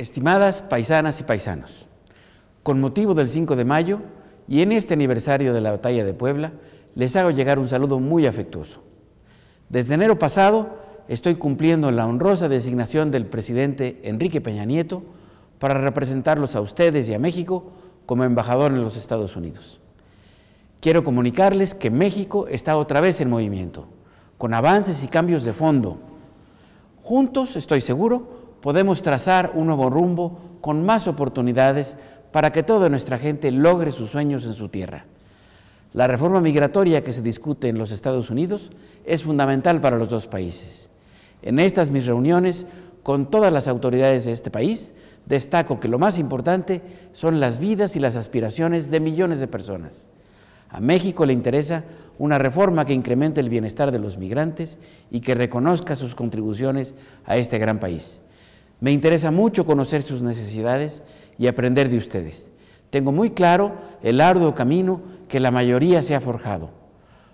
Estimadas paisanas y paisanos, con motivo del 5 de mayo y en este aniversario de la batalla de Puebla, les hago llegar un saludo muy afectuoso. Desde enero pasado estoy cumpliendo la honrosa designación del presidente Enrique Peña Nieto para representarlos a ustedes y a México como embajador en los Estados Unidos. Quiero comunicarles que México está otra vez en movimiento, con avances y cambios de fondo. Juntos, estoy seguro, podemos trazar un nuevo rumbo con más oportunidades para que toda nuestra gente logre sus sueños en su tierra. La reforma migratoria que se discute en los Estados Unidos es fundamental para los dos países. En estas mis reuniones con todas las autoridades de este país, destaco que lo más importante son las vidas y las aspiraciones de millones de personas. A México le interesa una reforma que incremente el bienestar de los migrantes y que reconozca sus contribuciones a este gran país. Me interesa mucho conocer sus necesidades y aprender de ustedes. Tengo muy claro el arduo camino que la mayoría se ha forjado.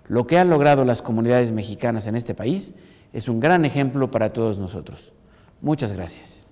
Lo que han logrado las comunidades mexicanas en este país es un gran ejemplo para todos nosotros. Muchas gracias.